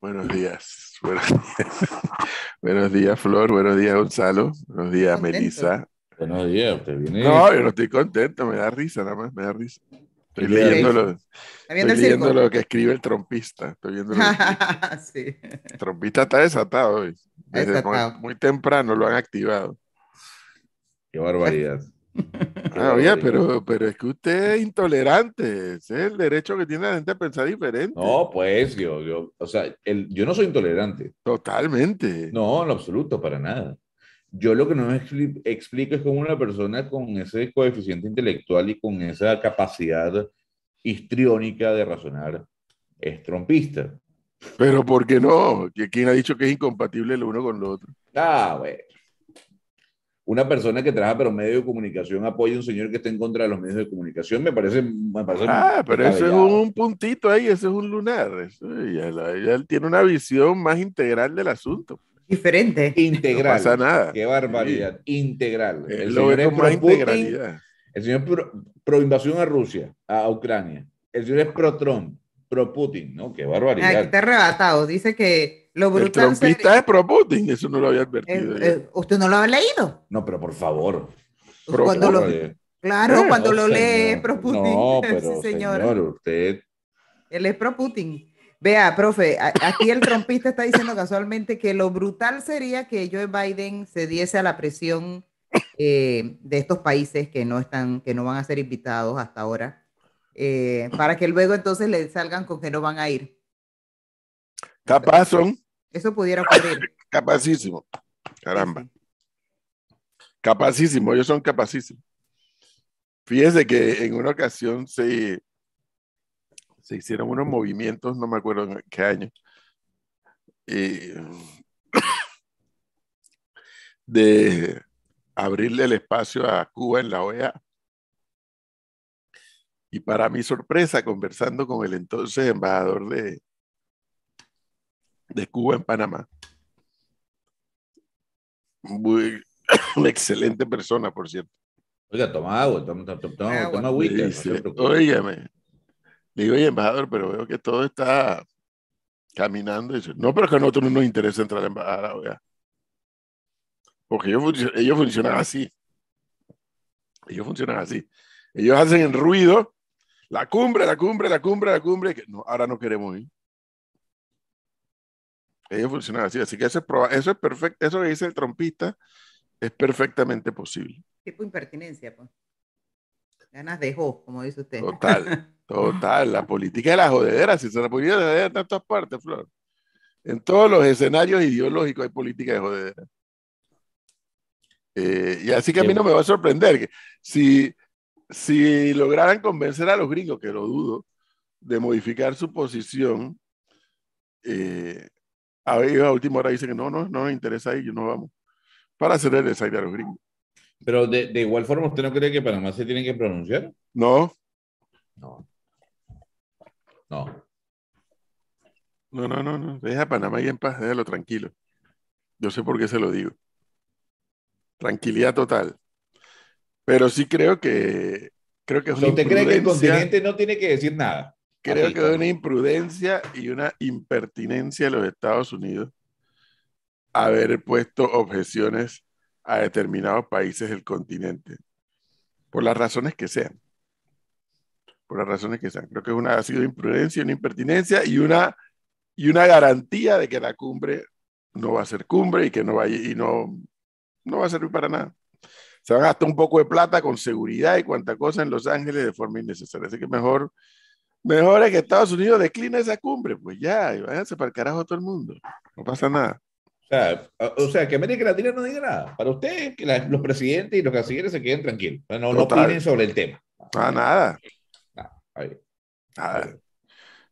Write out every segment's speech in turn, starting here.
Buenos días, buenos días. buenos días, Flor, buenos días, Gonzalo, buenos días, Melissa. Buenos días, usted viene. No, yo no estoy contento, me da risa nada más, me da risa. Estoy leyendo, lo, estoy leyendo lo que escribe el trompista. Estoy viendo lo que sí. El trompista está desatado hoy. Desde desatado. muy temprano lo han activado. Qué barbaridad. Ah, pero, pero es que usted es intolerante. es el derecho que tiene la gente a pensar diferente. No, pues yo, yo o sea, el, yo no soy intolerante. Totalmente. No, en absoluto, para nada. Yo lo que no me explico es cómo una persona con ese coeficiente intelectual y con esa capacidad histriónica de razonar es trompista. Pero ¿por qué no? ¿Quién ha dicho que es incompatible lo uno con lo otro? Ah, güey una persona que trabaja pero medio de comunicación apoya a un señor que está en contra de los medios de comunicación, me parece... ah, pero eso es un puntito ahí, eso es un lunar. Eso, él tiene una visión más integral del asunto. Diferente. Integral. No pasa nada. Qué barbaridad. Integral. El, señor es pro Putin, el señor pro, invasión a Rusia, a Ucrania. El señor es pro Trump, pro Putin, ¿no? Qué barbaridad. está arrebatado. Dice que el trompista es pro Putin, eso no lo había advertido. Eh, eh, ¿Usted no lo ha leído? No, pero por favor. claro, cuando lo lee es pro Putin. sí, señor. usted. Él es pro Putin. Vea, profe, aquí el trompista está diciendo casualmente que lo brutal sería que Joe Biden se diese a la presión eh, de estos países que no están, que no van a ser invitados hasta ahora, para que luego entonces le salgan con que no van a ir. Capaz son. Eso pudiera ocurrir. Capacísimo. Caramba. Capacísimo, ellos son capacísimos. Fíjense que en una ocasión se, se hicieron unos movimientos, no me acuerdo en qué año, de abrirle el espacio a Cuba en la OEA. Y para mi sorpresa, conversando con el entonces embajador de, de Cuba en Panamá. Muy, una excelente persona, por cierto. Oiga, toma agua, toma, toma, toma, digo, oye, embajador, pero veo que todo está caminando. no, pero es que a nosotros no nos interesa entrar a la embajada, oiga. Porque ellos, funcionan así. Ellos funcionan así. Ellos hacen el ruido, la cumbre, la cumbre, la cumbre, la cumbre. Que no, ahora no queremos ir. Ellos funcionan así, así que eso es, perfecto, eso que dice el trompista es perfectamente posible. Tipo impertinencia, pues. Ganas de jo, como dice usted. Total, total. La política de la jodedera, si se la política de en todas partes, Flor. En todos los escenarios ideológicos hay política de jodedera. Eh, y así que a mí no me va a sorprender que si, si lograran convencer a los gringos, que lo dudo, de modificar su posición, eh, a a última hora dicen que no, no, no nos interesa yo no vamos. Para hacer el desaire a los gringos. Pero de, igual forma, ¿usted no cree que Panamá se tiene que pronunciar? No. No. No. No, no, no, Deja Panamá ahí en paz, déjalo tranquilo. Yo sé por qué se lo digo. Tranquilidad total. Pero sí creo que creo que ¿Usted cree que el continente no tiene que decir nada? Creo que es una imprudencia y una impertinencia de los Estados Unidos haber puesto objeciones a determinados países del continente, por las razones que sean. Por las razones que sean. Creo que una, ha sido imprudencia, una impertinencia y una, y una garantía de que la cumbre no va a ser cumbre y que no va, a, y no, no va a servir para nada. Se van a gastar un poco de plata con seguridad y cuanta cosa en Los Ángeles de forma innecesaria. Así que mejor Mejor es que Estados Unidos decline esa cumbre, pues ya, y váyanse para el carajo todo el mundo. No pasa nada. O sea, que América Latina no diga nada. Para usted, que los presidentes y los cancilleres se queden tranquilos. No, opinen sobre el tema. Ah, ah nada.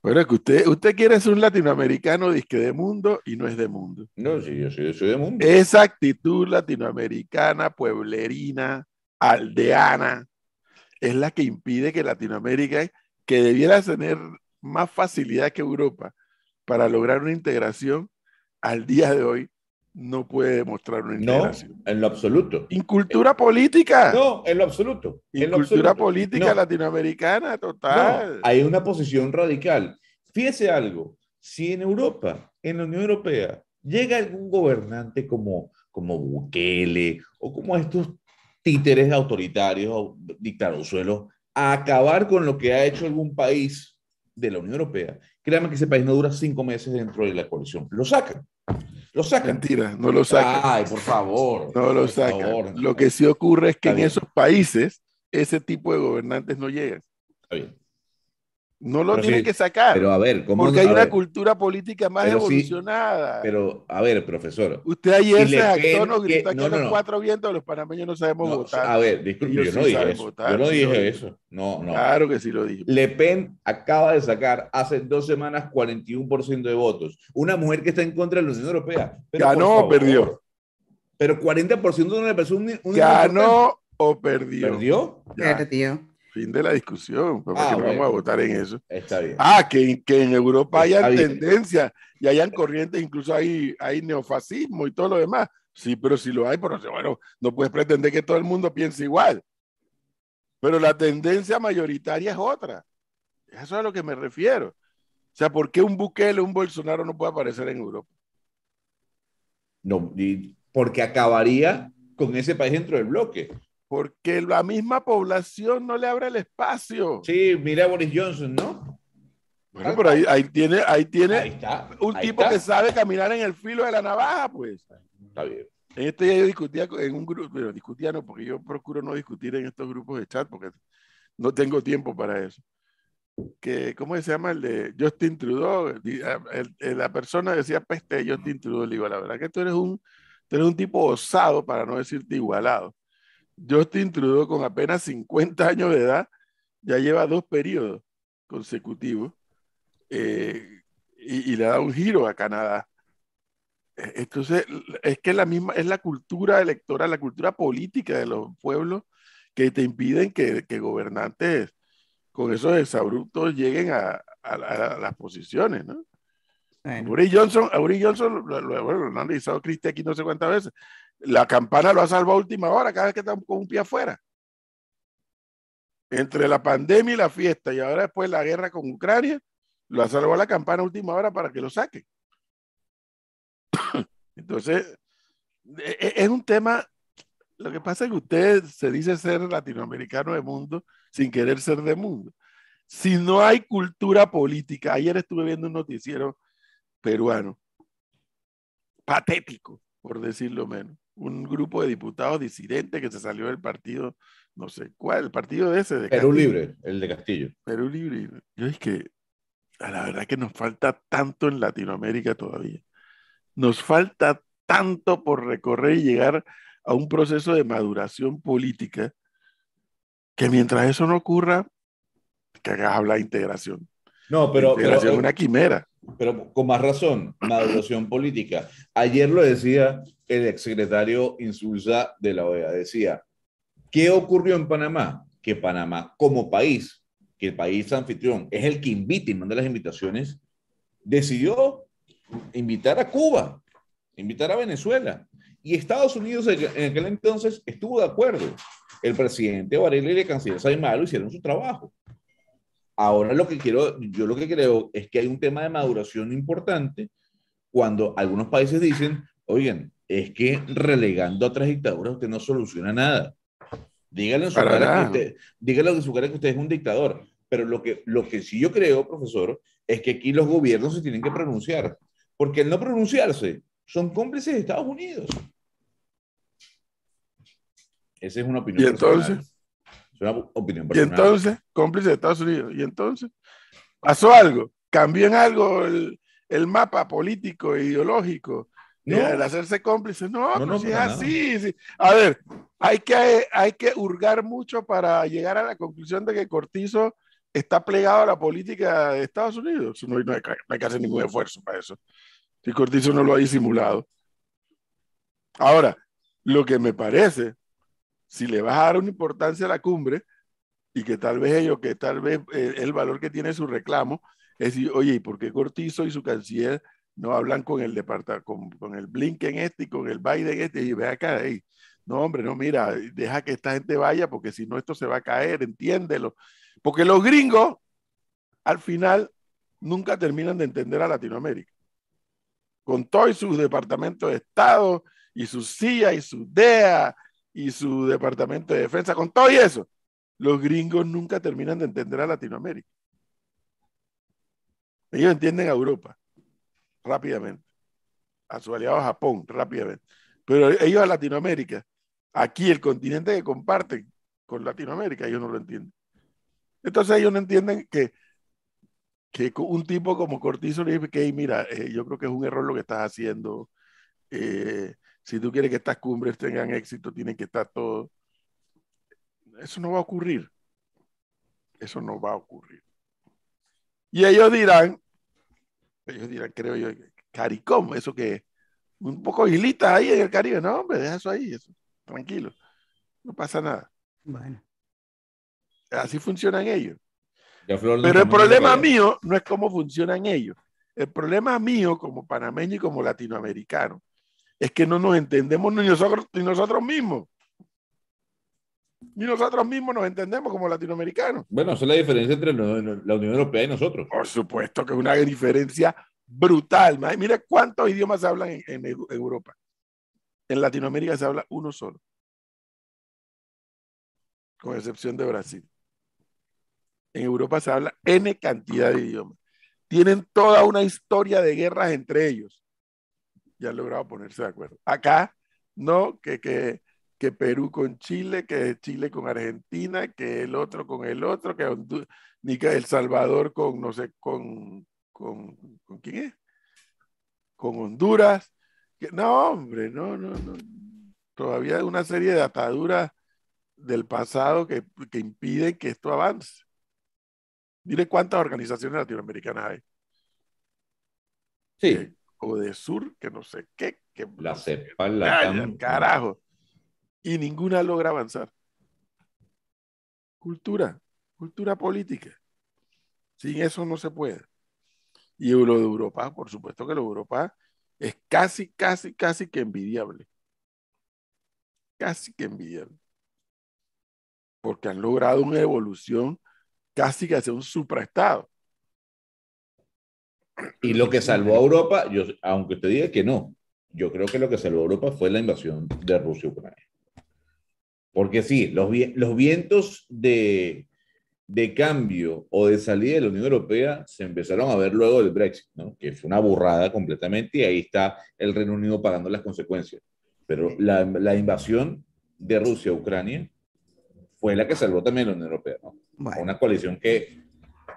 Bueno, es que usted, usted quiere ser un latinoamericano disque de mundo y no es de mundo. No, sí, yo soy, yo soy de mundo. Esa actitud latinoamericana, pueblerina, aldeana, es la que impide que Latinoamérica que debiera tener más facilidad que Europa para lograr una integración, al día de hoy no puede demostrar una integración. No, en lo absoluto. Incultura cultura política. No, en lo absoluto. En cultura política latinoamericana, total. hay una posición radical. Fíjese algo, si en Europa, en la Unión Europea, llega algún gobernante como, como Bukele o como estos títeres autoritarios, o dictadosuelos acabar con lo que ha hecho algún país de la Unión Europea, créanme que ese país no dura cinco meses dentro de la coalición. Lo sacan. Lo sacan. Mentira, no lo sacan. Ay, por favor. No lo sacan. Lo que sí ocurre es que en esos países ese tipo de gobernantes no llegan. Está bien. No lo tiene tienen que sacar. Pero a ver, ¿cómo Porque hay una cultura política más evolucionada. pero, a ver, profesor. Usted ayer es se actó, nos gritó aquí los cuatro vientos, los panameños no sabemos votar. A ver, disculpe, yo, no dije eso. yo no dije eso. No, no. Claro que sí lo dije. Le Pen acaba de sacar hace dos semanas 41% de votos. Una mujer que está en contra de la Unión Europea. Ganó o perdió. Pero 40% de una persona. Ganó o perdió. ¿Perdió? Perdió. Fin de la discusión, pues, porque ah, vamos a votar en eso. Ah, que, en Europa eh, haya tendencia y hayan corrientes, incluso hay, hay neofascismo y todo lo demás. Sí, pero si lo hay, pero bueno, no puedes pretender que todo el mundo piense igual. Pero la tendencia mayoritaria es otra. Eso es a lo que me refiero. O sea, ¿por qué un Bukele, un Bolsonaro no puede aparecer en Europa? No, porque acabaría con ese país dentro del bloque porque la misma población no le abre el espacio. Sí, mira a Boris Johnson, ¿no? Bueno, pero ahí, tiene, ahí tiene un tipo que sabe caminar en el filo de la navaja, pues. Está bien. En este día yo discutía en un grupo, pero discutía no, porque yo procuro no discutir en estos grupos de chat, porque no tengo tiempo para eso. Que, ¿Cómo se llama el de Justin Trudeau? Eh, eh, la persona decía peste Justin Trudeau, le digo, la verdad que tú eres un, tú eres un tipo osado, para no decirte igualado Justin Trudeau, con apenas 50 años de edad, ya lleva dos periodos consecutivos eh, y, le le da un giro a Canadá. E, entonces, es que la misma, es la cultura electoral, la cultura política de los pueblos que te impiden que, gobernantes con esos desabruptos lleguen a, las posiciones, ¿no? Johnson, Johnson, lo, lo han revisado Cristi aquí no sé cuántas veces, la campana lo ha salvado a última hora, cada vez que estamos con un pie afuera. Entre la pandemia y la fiesta, y ahora después la guerra con Ucrania, lo ha salvado la campana a última hora para que lo saque. Entonces, e, e, es un tema. Lo que pasa es que usted se dice ser latinoamericano de mundo sin querer ser de mundo. Si no hay cultura política, ayer estuve viendo un noticiero peruano, patético, por decirlo menos, un grupo de diputados disidentes que se salió del partido, no sé cuál, el partido ese de Perú Libre, el de Castillo. Perú Libre. Yo es que a la verdad que nos falta tanto en Latinoamérica todavía. Nos falta tanto por recorrer y llegar a un proceso de maduración política que mientras eso no ocurra, que hablar de integración. No, pero... Integración pero, es eh, una quimera pero con más razón, maduración política. Ayer lo decía el exsecretario Insulza de la OEA, decía, ¿qué ocurrió en Panamá? Que Panamá como país, que el país anfitrión es el que invita y manda las invitaciones, decidió invitar a Cuba, invitar a Venezuela. Y Estados Unidos en aquel entonces estuvo de acuerdo. El presidente Varela y el canciller Saimalo hicieron su trabajo. Ahora lo que quiero, yo lo que creo es que hay un tema de maduración importante cuando algunos países dicen, oigan, es que relegando a otras dictaduras usted no soluciona nada. Dígale en su cara que usted, en su que usted es un dictador. Pero lo que, lo que sí yo creo, profesor, es que aquí los gobiernos se tienen que pronunciar. Porque el no pronunciarse, son cómplices de Estados Unidos. Esa es una opinión. ¿Y entonces? opinión Y entonces, cómplice de Estados Unidos. Y entonces, pasó algo. Cambió en algo el, el mapa político e ideológico. El hacerse cómplice. No, no, pues es así. A ver, hay que, hay que hurgar mucho para llegar a la conclusión de que Cortizo está plegado a la política de Estados Unidos. No, hay, no hay, que hacer ningún esfuerzo para eso. Si Cortizo no lo ha disimulado. Ahora, lo que me parece si le vas a dar una importancia a la cumbre y que tal vez ellos, que tal vez eh, el valor que tiene su reclamo, es decir, oye, ¿y por qué Cortizo y su canciller no hablan con el departamento, con, el Blinken este y con el Biden este? Y ve acá, ahí. no hombre, no, mira, deja que esta gente vaya porque si no esto se va a caer, entiéndelo. Porque los gringos, al final, nunca terminan de entender a Latinoamérica. Con todos sus departamentos de Estado y sus CIA y sus DEA y su departamento de defensa. Con todo y eso, los gringos nunca terminan de entender a Latinoamérica. Ellos entienden a Europa rápidamente, a su aliado Japón rápidamente. Pero ellos a Latinoamérica, aquí el continente que comparten con Latinoamérica, ellos no lo entienden. Entonces ellos no entienden que, que un tipo como Cortizo le dice que, mira, eh, yo creo que es un error lo que estás haciendo. Eh, si tú quieres que estas cumbres tengan éxito, tienen que estar todos. Eso no va a ocurrir. Eso no va a ocurrir. Y ellos dirán, ellos dirán, creo yo, CARICOM, eso que es? un poco hilita ahí en el Caribe. No, hombre, deja eso ahí, eso. tranquilo. No pasa nada. Bueno. Así funcionan ellos. Pero el problema mío no es cómo funcionan ellos. El problema mío como panameño y como latinoamericano es que no nos entendemos ni nosotros, nosotros mismos. Ni nosotros mismos nos entendemos como latinoamericanos. Bueno, esa es la diferencia entre la Unión Europea y nosotros. Por supuesto que es una diferencia brutal. Mira cuántos idiomas se hablan en, Europa. En Latinoamérica se habla uno solo. Con excepción de Brasil. En Europa se habla N cantidad de idiomas. Tienen toda una historia de guerras entre ellos ya han logrado ponerse de acuerdo. Acá, no, que, que, Perú con Chile, que Chile con Argentina, que el otro con el otro, que, Honduras, ni que El Salvador con, no sé, con, con, quién es? Con Honduras. no, hombre, no, no, no. Todavía una serie de ataduras del pasado que, que impiden que esto avance. Dile cuántas organizaciones latinoamericanas hay. Sí o de sur, que no sé qué. Que la la Carajo. Y ninguna logra avanzar. Cultura, cultura política. Sin eso no se puede. Y lo de Europa, por supuesto que lo de Europa es casi, casi, casi que envidiable. Casi que envidiable. Porque han logrado una evolución casi que hacia un supraestado. Y lo que salvó a Europa, yo, aunque usted diga que no, yo creo que lo que salvó a Europa fue la invasión de Rusia Ucrania. Porque sí, los, vientos de, cambio o de salida de la Unión Europea se empezaron a ver luego del Brexit, que fue una burrada completamente y ahí está el Reino Unido pagando las consecuencias. Pero la, invasión de Rusia Ucrania fue la que salvó también la Unión Europea, una coalición que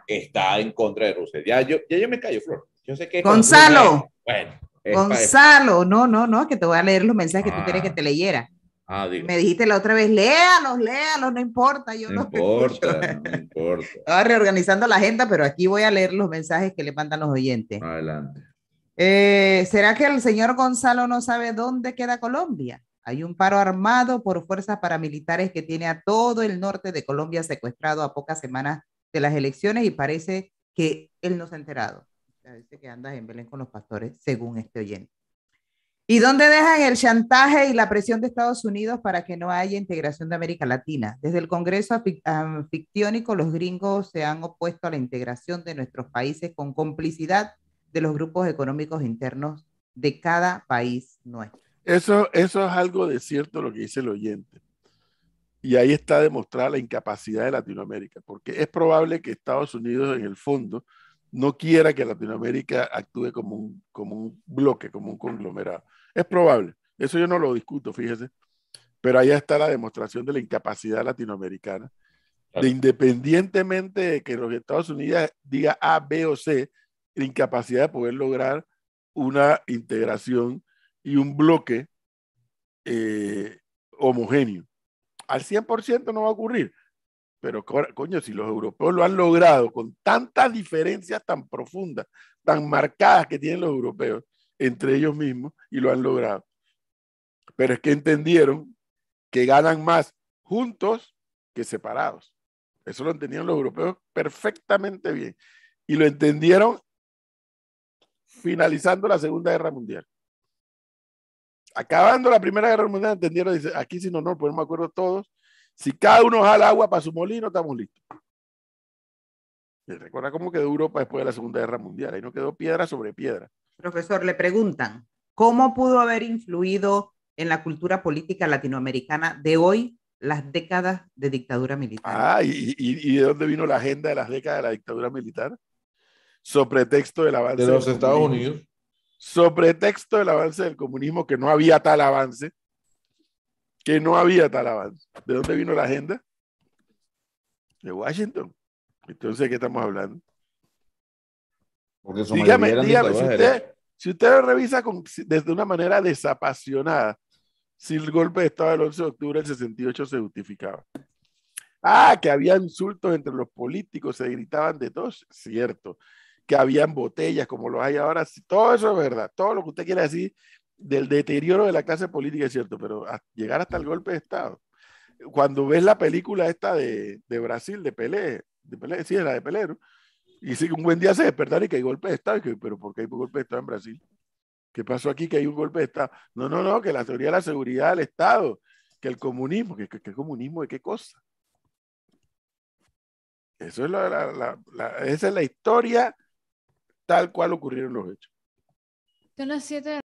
está en contra de Rusia. Ya yo, me callo, Flor. Yo sé que Gonzalo. Bueno, Gonzalo, no, no, no, que te voy a leer los mensajes que tú quieres ah. que te leyera. Ah, me dijiste la otra vez, léalos, léalos, no importa, yo no, importa, no importa. Estaba reorganizando la agenda, pero aquí voy a leer los mensajes que le mandan los oyentes. Adelante. Eh, ¿Será que el señor Gonzalo no sabe dónde queda Colombia? Hay un paro armado por fuerzas paramilitares que tiene a todo el norte de Colombia secuestrado a pocas semanas de las elecciones y parece que él no se ha enterado. Dice que andas en Belén con los pastores, según este oyente. ¿Y dónde dejan el chantaje y la presión de Estados Unidos para que no haya integración de América Latina? Desde el Congreso Ficciónico, los gringos se han opuesto a la integración de nuestros países con complicidad de los grupos económicos internos de cada país nuestro. Eso, eso es algo de cierto lo que dice el oyente. Y ahí está demostrada la incapacidad de Latinoamérica, porque es probable que Estados Unidos en el fondo no quiera que Latinoamérica actúe como un, como un bloque, como un conglomerado. Es probable, eso yo no lo discuto, fíjese, pero ahí está la demostración de la incapacidad latinoamericana, de independientemente de que los Estados Unidos diga A, B o C, la incapacidad de poder lograr una integración y un bloque eh, homogéneo al 100% no va a ocurrir. Pero coño, si los europeos lo han logrado con tantas diferencias tan profundas, tan marcadas que tienen los europeos entre ellos mismos y lo han logrado. Pero es que entendieron que ganan más juntos que separados. Eso lo entendieron los europeos perfectamente bien. Y lo entendieron finalizando la Segunda Guerra Mundial acabando la Primera Guerra Mundial, entendieron, dice, aquí sin honor, pues no me acuerdo todos, si cada uno jala agua para su molino, estamos listos. ¿Se recuerda cómo quedó Europa después de la Segunda Guerra Mundial? Ahí no quedó piedra sobre piedra. Profesor, le preguntan, ¿cómo pudo haber influido en la cultura política latinoamericana de hoy las décadas de dictadura militar? Ah, ¿y, y, de dónde vino la agenda de las décadas de la dictadura militar? Sobre texto del avance. De los Estados Unidos sobre texto del avance del comunismo, que no había tal avance, que no había tal avance. ¿De dónde vino la agenda? De Washington. Entonces, ¿de qué estamos hablando? Porque dígame, dígame si, usted, lo revisa desde una manera desapasionada, si el golpe de Estado del 11 de octubre del 68 se justificaba. Ah, que había insultos entre los políticos, se gritaban de todos, cierto que habían botellas como los hay ahora, todo eso es verdad, todo lo que usted quiere decir del deterioro de la clase política es cierto, pero llegar hasta el golpe de Estado. Cuando ves la película esta de, Brasil, de Pelé, de Pelé, sí, era de Pelé, y que un buen día se despertaron y que hay golpe de Estado, pero ¿por qué hay golpe de Estado en Brasil? ¿Qué pasó aquí que hay un golpe de Estado? No, no, no, que la teoría de la seguridad del Estado, que el comunismo, que, comunismo de qué cosa. Eso es la, esa es la historia tal cual ocurrieron los hechos.